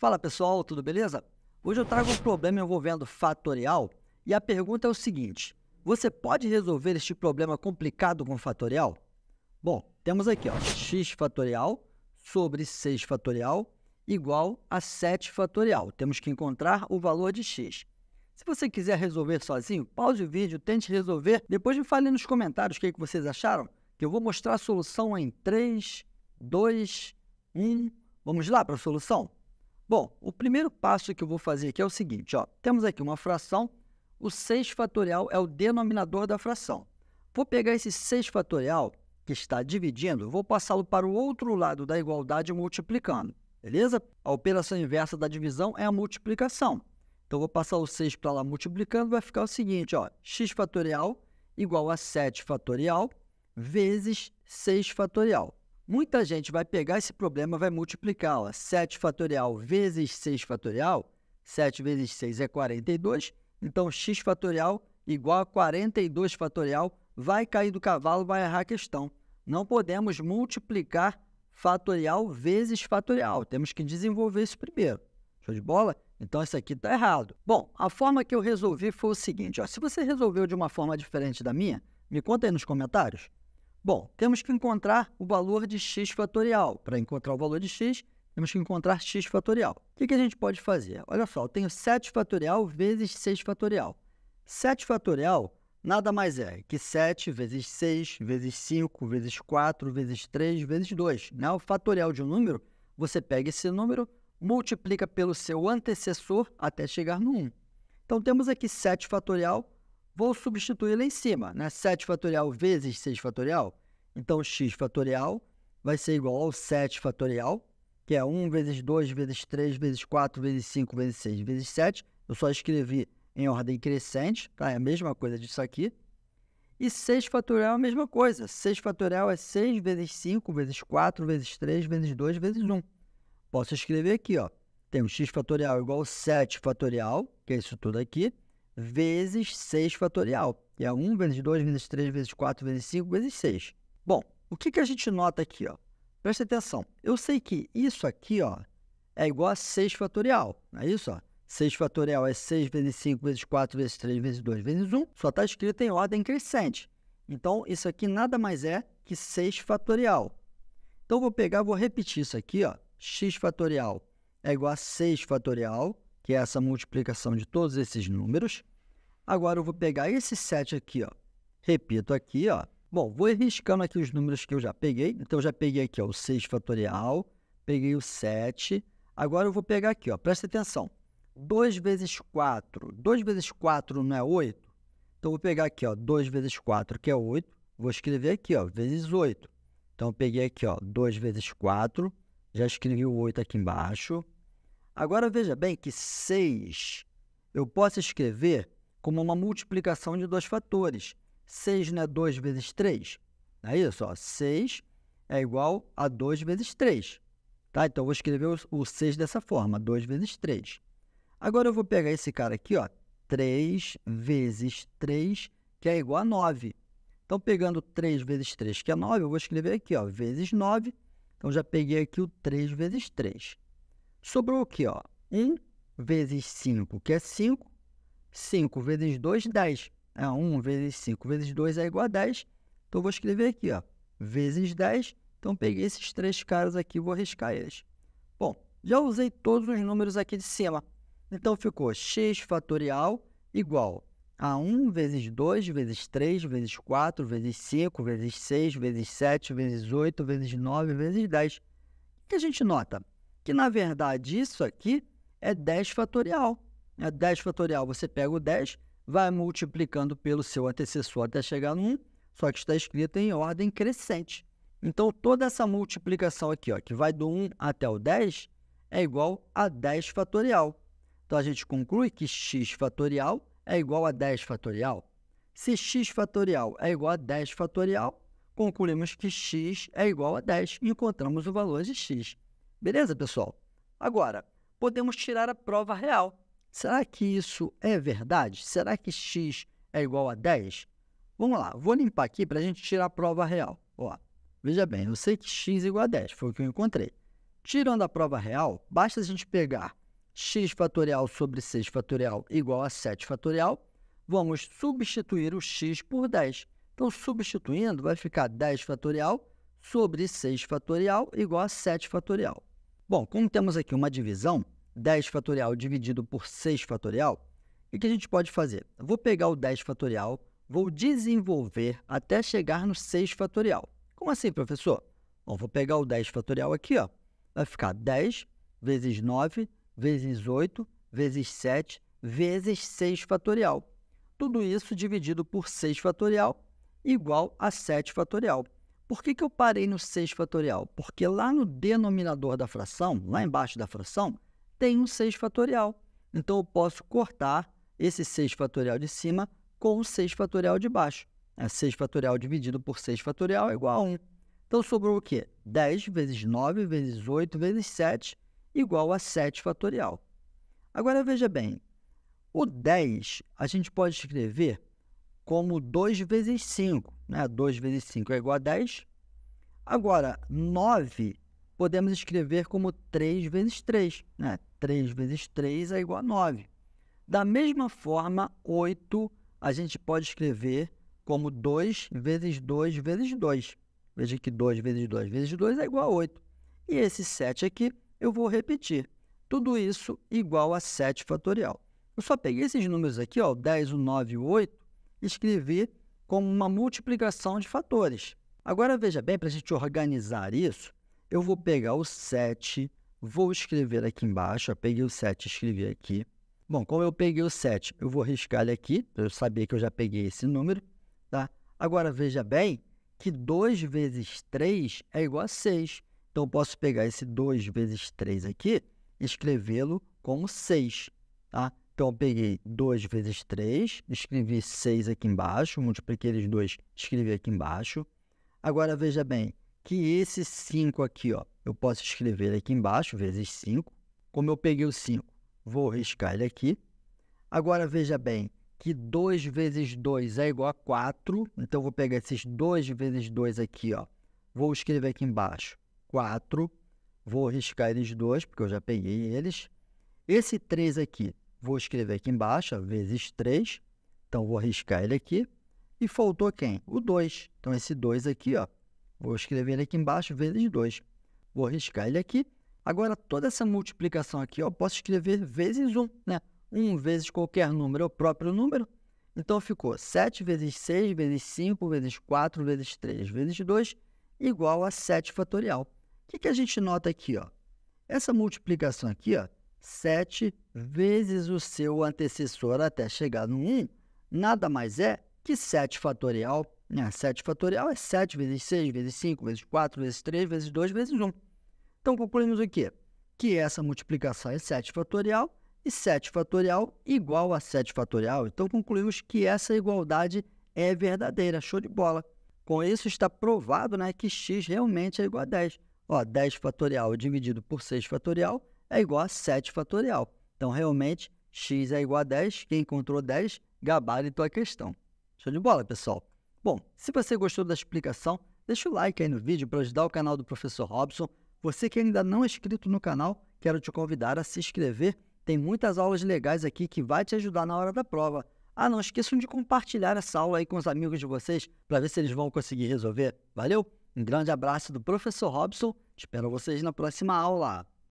Fala pessoal, tudo beleza? Hoje eu trago um problema envolvendo fatorial e a pergunta é o seguinte: você pode resolver este problema complicado com fatorial? Bom, temos aqui ó, x fatorial sobre 6 fatorial igual a 7 fatorial. Temos que encontrar o valor de x. Se você quiser resolver sozinho, pause o vídeo, tente resolver. Depois me fale nos comentários o que, que vocês acharam, que eu vou mostrar a solução em 3, 2, 1. Vamos lá para a solução? Bom, o primeiro passo que eu vou fazer aqui é o seguinte, ó, temos aqui uma fração, o 6 fatorial é o denominador da fração. Vou pegar esse 6 fatorial, que está dividindo, vou passá-lo para o outro lado da igualdade multiplicando, beleza? A operação inversa da divisão é a multiplicação. Então, vou passar o 6 para lá multiplicando, vai ficar o seguinte, ó, x fatorial igual a 7 fatorial vezes 6 fatorial. Muita gente vai pegar esse problema vai multiplicá-la. 7 fatorial vezes 6 fatorial, 7 vezes 6 é 42, então x fatorial igual a 42 fatorial, vai cair do cavalo, vai errar a questão. Não podemos multiplicar fatorial vezes fatorial, temos que desenvolver isso primeiro. Show de bola? Então isso aqui está errado. Bom, a forma que eu resolvi foi o seguinte, ó, se você resolveu de uma forma diferente da minha, me conta aí nos comentários. Bom, temos que encontrar o valor de x fatorial. Para encontrar o valor de x, temos que encontrar x fatorial. O que, a gente pode fazer? Olha só, eu tenho 7 fatorial vezes 6 fatorial. 7 fatorial nada mais é que 7 vezes 6 vezes 5 vezes 4 vezes 3 vezes 2. Né? O fatorial de um número, você pega esse número, multiplica pelo seu antecessor até chegar no 1. Então, temos aqui 7 fatorial vou substituir lá em cima, né? 7 fatorial vezes 6 fatorial. Então, x fatorial vai ser igual ao 7 fatorial, que é 1 vezes 2 vezes 3 vezes 4 vezes 5 vezes 6 vezes 7. Eu só escrevi em ordem crescente, tá? É a mesma coisa disso aqui. E 6 fatorial é a mesma coisa. 6 fatorial é 6 vezes 5 vezes 4 vezes 3 vezes 2 vezes 1. Posso escrever aqui, ó. Temos x fatorial igual a 7 fatorial, que é isso tudo aqui vezes 6 fatorial, que é 1 vezes 2 vezes 3 vezes 4 vezes 5 vezes 6. Bom, o que, que a gente nota aqui? Ó? Presta atenção. Eu sei que isso aqui ó, é igual a 6 fatorial, não é isso? Ó? 6 fatorial é 6 vezes 5 vezes 4 vezes 3 vezes 2 vezes 1, só está escrito em ordem crescente. Então, isso aqui nada mais é que 6 fatorial. Então, vou pegar, vou repetir isso aqui, ó. x fatorial é igual a 6 fatorial que é essa multiplicação de todos esses números. Agora eu vou pegar esse 7 aqui, ó. Repito aqui, ó. Bom, vou riscando aqui os números que eu já peguei. Então, eu já peguei aqui ó, o 6 fatorial, peguei o 7. Agora eu vou pegar aqui, ó, presta atenção. 2 vezes 4. 2 vezes 4 não é 8? Então, eu vou pegar aqui, ó, 2 vezes 4, que é 8. Vou escrever aqui, ó, vezes 8. Então, eu peguei aqui, ó, 2 vezes 4. Já escrevi o 8 aqui embaixo. Agora veja bem que 6 eu posso escrever como uma multiplicação de dois fatores. 6 né, não é 2 vezes 3? é isso? 6 é igual a 2 vezes 3. Tá? Então, eu vou escrever o 6 dessa forma, 2 vezes 3. Agora, eu vou pegar esse cara aqui, 3 vezes 3, que é igual a 9. Então, pegando 3 vezes 3, que é 9, eu vou escrever aqui, ó, vezes 9. Então, já peguei aqui o 3 vezes 3. Sobrou aqui, ó. 1 vezes 5, que é 5. 5 vezes 2, 10. É 1 vezes 5 vezes 2 é igual a 10. Então, vou escrever aqui, ó. Vezes 10. Então, peguei esses três caras aqui e vou arriscar eles. Bom, já usei todos os números aqui de cima. Então, ficou x fatorial igual a 1 vezes 2 vezes 3 vezes 4 vezes 5 vezes 6 vezes 7 vezes 8 vezes 9 vezes 10. O que a gente nota? que na verdade isso aqui é 10 fatorial. É 10 fatorial, você pega o 10, vai multiplicando pelo seu antecessor até chegar no 1, só que está escrito em ordem crescente. Então toda essa multiplicação aqui, ó, que vai do 1 até o 10, é igual a 10 fatorial. Então a gente conclui que x fatorial é igual a 10 fatorial. Se x fatorial é igual a 10 fatorial, concluímos que x é igual a 10 e encontramos o valor de x. Beleza, pessoal? Agora, podemos tirar a prova real. Será que isso é verdade? Será que x é igual a 10? Vamos lá, vou limpar aqui para a gente tirar a prova real. Ó, veja bem, eu sei que x é igual a 10, foi o que eu encontrei. Tirando a prova real, basta a gente pegar x fatorial sobre 6 fatorial igual a 7 fatorial, vamos substituir o x por 10. Então, substituindo, vai ficar 10 fatorial sobre 6 fatorial igual a 7 fatorial. Bom, como temos aqui uma divisão, 10 fatorial dividido por 6 fatorial, o que a gente pode fazer? Eu vou pegar o 10 fatorial, vou desenvolver até chegar no 6 fatorial. Como assim, professor? Bom, vou pegar o 10 fatorial aqui, ó. vai ficar 10 vezes 9 vezes 8 vezes 7 vezes 6 fatorial. Tudo isso dividido por 6 fatorial igual a 7 fatorial. Por que, que eu parei no 6 fatorial? Porque lá no denominador da fração, lá embaixo da fração, tem um 6 fatorial. Então eu posso cortar esse 6 fatorial de cima com o 6 fatorial de baixo. É 6 fatorial dividido por 6 fatorial é igual a 1. Então sobrou o quê? 10 vezes 9 vezes 8 vezes 7 igual a 7 fatorial. Agora veja bem, o 10 a gente pode escrever como 2 vezes 5, né? 2 vezes 5 é igual a 10. Agora, 9 podemos escrever como 3 vezes 3, né? 3 vezes 3 é igual a 9. Da mesma forma, 8 a gente pode escrever como 2 vezes 2 vezes 2. Veja que 2 vezes 2 vezes 2 é igual a 8. E esse 7 aqui eu vou repetir. Tudo isso igual a 7 fatorial. Eu só peguei esses números aqui, ó, 10, 9 e 8, escrevi como uma multiplicação de fatores. Agora veja bem, para a gente organizar isso, eu vou pegar o 7, vou escrever aqui embaixo, eu peguei o 7 e escrevi aqui. Bom, como eu peguei o 7, eu vou riscar ele aqui, para eu saber que eu já peguei esse número, tá? Agora veja bem que 2 vezes 3 é igual a 6. Então eu posso pegar esse 2 vezes 3 aqui e escrevê-lo como 6, tá? Então, eu peguei 2 vezes 3, escrevi 6 aqui embaixo, multipliquei eles dois, escrevi aqui embaixo. Agora, veja bem, que esse 5 aqui, ó, eu posso escrever aqui embaixo, vezes 5. Como eu peguei o 5, vou riscar ele aqui. Agora, veja bem, que 2 vezes 2 é igual a 4. Então, eu vou pegar esses 2 vezes 2 aqui, ó. Vou escrever aqui embaixo 4. Vou riscar eles dois, porque eu já peguei eles. Esse 3 aqui Vou escrever aqui embaixo, vezes 3. Então, vou arriscar ele aqui. E faltou quem? O 2. Então, esse 2 aqui, ó, vou escrever ele aqui embaixo, vezes 2. Vou arriscar ele aqui. Agora, toda essa multiplicação aqui, eu posso escrever vezes 1, né? 1 vezes qualquer número é o próprio número. Então, ficou 7 vezes 6 vezes 5 vezes 4 vezes 3 vezes 2 igual a 7 fatorial. O que, que a gente nota aqui? Ó? Essa multiplicação aqui, ó, 7 vezes o seu antecessor até chegar no 1, nada mais é que 7 fatorial. Né? 7 fatorial é 7 vezes 6, vezes 5, vezes 4, vezes 3, vezes 2, vezes 1. Então concluímos o quê? Que essa multiplicação é 7 fatorial e 7 fatorial igual a 7 fatorial. Então concluímos que essa igualdade é verdadeira. Show de bola. Com isso está provado né, que x realmente é igual a 10. Ó, 10 fatorial dividido por 6 fatorial é igual a 7 fatorial. Então, realmente, x é igual a 10. Quem encontrou 10, gabarito a é questão. Show de bola, pessoal. Bom, se você gostou da explicação, deixa o like aí no vídeo para ajudar o canal do Professor Robson. Você que ainda não é inscrito no canal, quero te convidar a se inscrever. Tem muitas aulas legais aqui que vai te ajudar na hora da prova. Ah, não esqueçam de compartilhar essa aula aí com os amigos de vocês para ver se eles vão conseguir resolver. Valeu? Um grande abraço do professor Robson. Espero vocês na próxima aula.